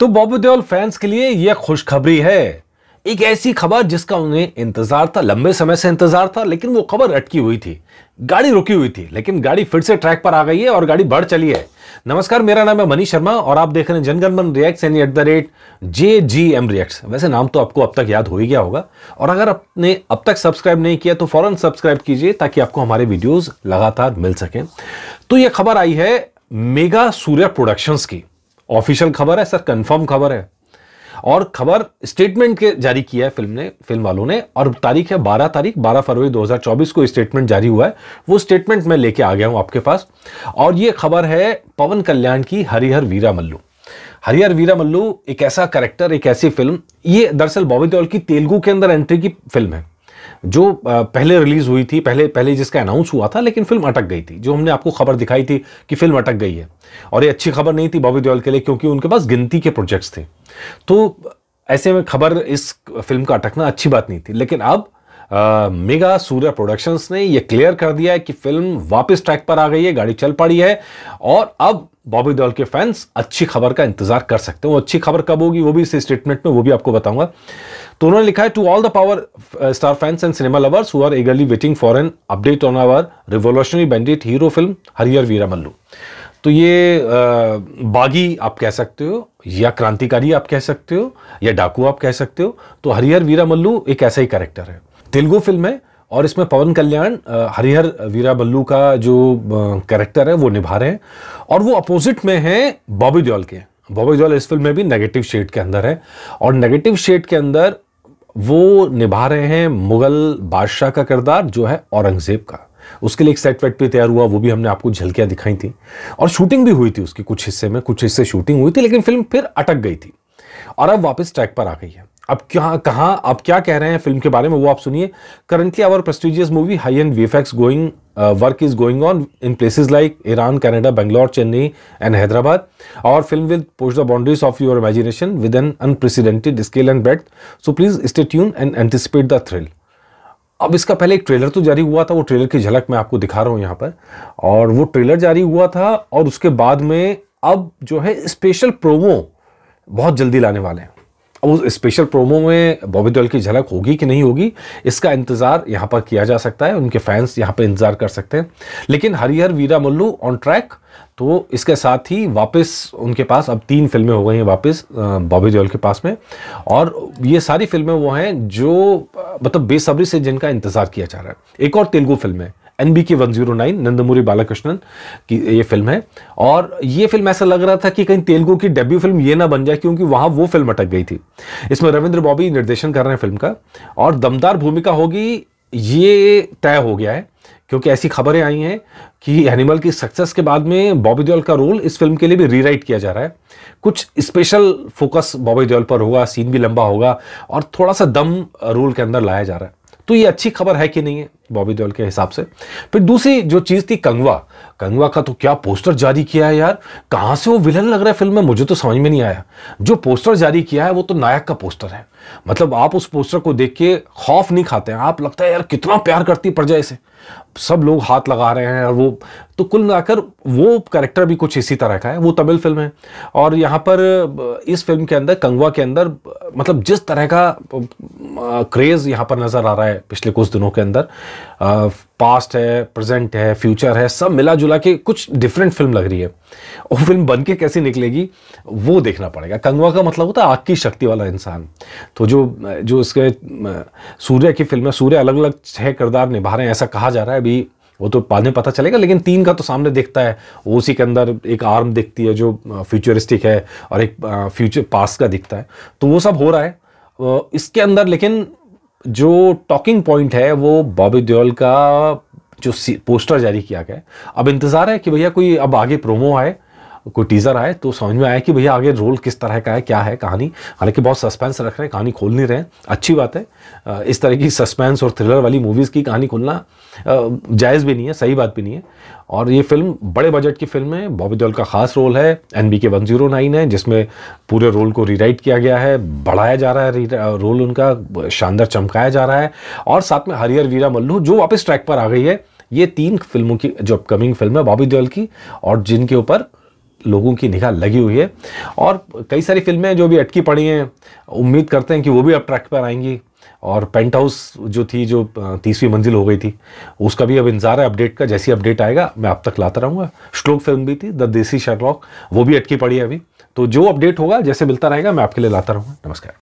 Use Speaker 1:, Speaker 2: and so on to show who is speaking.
Speaker 1: तो बॉबी देओल फैंस के लिए यह खुशखबरी है एक ऐसी खबर जिसका उन्हें इंतजार था लंबे समय से इंतजार था लेकिन वो खबर अटकी हुई थी गाड़ी रुकी हुई थी लेकिन गाड़ी फिर से ट्रैक पर आ गई है और गाड़ी बढ़ चली है नमस्कार मेरा नाम है मनीष शर्मा और आप देख रहे हैं Janaganamana react any at the rate J G M react वैसे नाम तो आपको अब तक याद हो ही गया होगा और अगर आपने अब तक सब्सक्राइब नहीं किया तो फौरन सब्सक्राइब कीजिए ताकि आपको हमारे वीडियोज लगातार मिल सकें तो यह खबर आई है मेगा सूर्य प्रोडक्शंस की ऑफिशियल खबर है सर कंफर्म खबर है और खबर स्टेटमेंट के जारी किया है फिल्म ने फिल्म वालों ने और तारीख है 12 तारीख 12 फरवरी 2024 को स्टेटमेंट जारी हुआ है वो स्टेटमेंट मैं लेके आ गया हूं आपके पास और ये खबर है पवन कल्याण की हरिहर वीरा मल्लू हरिहर वीरा मल्लू एक ऐसा करेक्टर एक ऐसी फिल्म ये दरअसल बॉबी देओल की तेलुगु के अंदर एंट्री की फिल्म है जो पहले रिलीज हुई थी पहले पहले जिसका अनाउंस हुआ था लेकिन फिल्म अटक गई थी जो हमने आपको खबर दिखाई थी कि फिल्म अटक गई है और ये अच्छी खबर नहीं थी बॉबी देओल के लिए क्योंकि उनके पास गिनती के प्रोजेक्ट्स थे तो ऐसे में खबर इस फिल्म का अटकना अच्छी बात नहीं थी लेकिन अब आ, मेगा सूर्य प्रोडक्शंस ने यह क्लियर कर दिया है कि फिल्म वापस ट्रैक पर आ गई है गाड़ी चल पड़ी है और अब बॉबी दौल के फैंस अच्छी खबर का इंतजार कर सकते हैं वो अच्छी खबर कब होगी वो भी इस स्टेटमेंट में वो भी आपको बताऊंगा तो उन्होंने लिखा है to all the power star fans and cinema lovers who are eagerly waiting for an update on our revolutionary banded hero film Harihara Veera Mallu तो ये uh, बागी आप कह सकते हो या क्रांतिकारी आप कह सकते हो या डाकू आप कह सकते हो तो हरिहर वीरा मल्लू एक ऐसा ही कैरेक्टर है तेलुगु फिल्म है और इसमें पवन कल्याण हरिहर वीरा बल्लू का जो कैरेक्टर uh, है वो निभा रहे हैं और वो अपोजिट में हैं बॉबी जॉल के बॉबी जॉल इस फिल्म में भी नेगेटिव शेड के अंदर है और नेगेटिव शेड के अंदर वो निभा रहे हैं मुगल बादशाह का किरदार जो है औरंगजेब का उसके लिए एक सेट वेट भी तैयार हुआ वो भी हमने आपको झलकियां दिखाई थी और शूटिंग भी हुई थी उसकी कुछ हिस्से में कुछ हिस्से शूटिंग हुई थी लेकिन फिल्म फिर अटक गई थी और अब वापस ट्रैक पर आ गई है अब क्या कहाँ आप क्या कह रहे हैं फिल्म के बारे में वो आप सुनिए currently our prestigious movie high and VFX going work is going on in places like Iran Canada Bangalore Chennai and Hyderabad और film with post the boundaries of your imagination with an unprecedented scale and bet so please stay tune and anticipate the thrill अब इसका पहले एक trailer तो जारी हुआ था वो ट्रेलर की झलक मैं आपको दिखा रहा हूँ यहाँ पर और वो ट्रेलर जारी हुआ था और उसके बाद में अब जो है स्पेशल प्रोमो बहुत जल्दी लाने वाले हैं अब उस स्पेशल प्रोमो में बॉबी डॉल की झलक होगी कि नहीं होगी इसका इंतज़ार यहाँ पर किया जा सकता है उनके फैंस यहाँ पर इंतज़ार कर सकते हैं लेकिन हरिहर वीरा मल्लू ऑन ट्रैक तो इसके साथ ही वापस उनके पास अब तीन फिल्में हो गई हैं वापस बॉबी देओल के पास में और ये सारी फिल्में वो हैं जो मतलब बेसब्री से जिनका इंतज़ार किया जा रहा है एक और तेलुगु फिल्म है N B K one zero nine Nandamuri Balakrishnan की ये फिल्म है और ये फिल्म ऐसा लग रहा था कि कहीं तेलुगु की डेब्यू फिल्म ये ना बन जाए क्योंकि वहाँ वो फिल्म अटक गई थी इसमें रविंद्र बॉबी निर्देशन कर रहे हैं फिल्म का और दमदार भूमिका होगी ये तय हो गया है क्योंकि ऐसी खबरें आई हैं कि एनिमल की सक्सेस के बाद में बॉबी देओल का रोल इस फिल्म के लिए भी रीराइट किया जा रहा है कुछ स्पेशल फोकस बॉबी देओल पर होगा सीन भी लंबा होगा और थोड़ा सा दम रोल के अंदर लाया जा रहा है तो ये अच्छी खबर है कि नहीं है बॉबी देओल के हिसाब से फिर दूसरी जो चीज़ थी कंगवा कंगवा का तो क्या पोस्टर जारी किया है यार कहाँ से वो विलन लग रहा है फिल्म में मुझे तो समझ में नहीं आया जो पोस्टर जारी किया है वो तो नायक का पोस्टर है मतलब आप उस पोस्टर को देख के खौफ नहीं खाते हैं आप लगता है यार कितना प्यार करती प्रजा इसे सब लोग हाथ लगा रहे हैं और वो तो कुल मिलाकर वो कैरेक्टर भी कुछ इसी तरह का है वो तमिल फिल्म है और यहाँ पर इस फिल्म के अंदर कंगवा के अंदर मतलब जिस तरह का क्रेज़ यहाँ पर नज़र आ रहा है पिछले कुछ दिनों के अंदर पास्ट है प्रेजेंट है फ्यूचर है सब मिला जुला के कुछ डिफरेंट फिल्म लग रही है वो फिल्म बन के कैसी निकलेगी वो देखना पड़ेगा कंगवा का मतलब होता है आग की शक्ति वाला इंसान तो जो जो इसके सूर्य की फिल्म है सूर्य अलग अलग छह किरदार निभा रहे हैं ऐसा कहा जा रहा है अभी वो तो बाद में पता चलेगा लेकिन तीन का तो सामने देखता है वो उसी के अंदर एक आर्म दिखती है जो फ्यूचरिस्टिक है और एक फ्यूचर पास का दिखता है तो वो सब हो रहा है इसके अंदर लेकिन जो टॉकिंग पॉइंट है वो बॉबी देओल का जो पोस्टर जारी किया गया अब इंतज़ार है कि भैया कोई अब आगे प्रोमो आए कोई टीज़र आए तो समझ में आया कि भैया आगे रोल किस तरह का है क्या है कहानी हालांकि बहुत सस्पेंस रख रहे हैं कहानी खोल नहीं रहे अच्छी बात है इस तरह की सस्पेंस और थ्रिलर वाली मूवीज़ की कहानी खोलना जायज़ भी नहीं है सही बात भी नहीं है और ये फिल्म बड़े बजट की फिल्म है बॉबी देओल का खास रोल है N B K one zero nine है जिसमें पूरे रोल को रीराइट किया गया है बढ़ाया जा रहा है रोल उनका शानदार चमकाया जा रहा है और साथ में हरिहर वीरा मल्लू जो वापस ट्रैक पर आ गई है ये तीन फिल्मों की जो अपकमिंग फिल्म है बॉबी देओल की और जिनके ऊपर लोगों की निगाह लगी हुई है और कई सारी फिल्में जो भी अटकी पड़ी हैं उम्मीद करते हैं कि वो भी अब ट्रैक पर आएंगी और पेंट हाउस जो थी जो तीसवीं मंजिल हो गई थी उसका भी अब इंतजार है अपडेट का जैसी अपडेट आएगा मैं आप तक लाता रहूँगा श्लोक फिल्म भी थी द देसी शर्लॉक वो भी अटकी पड़ी है अभी तो जो अपडेट होगा जैसे मिलता रहेगा मैं आपके लिए लाता रहूँगा नमस्कार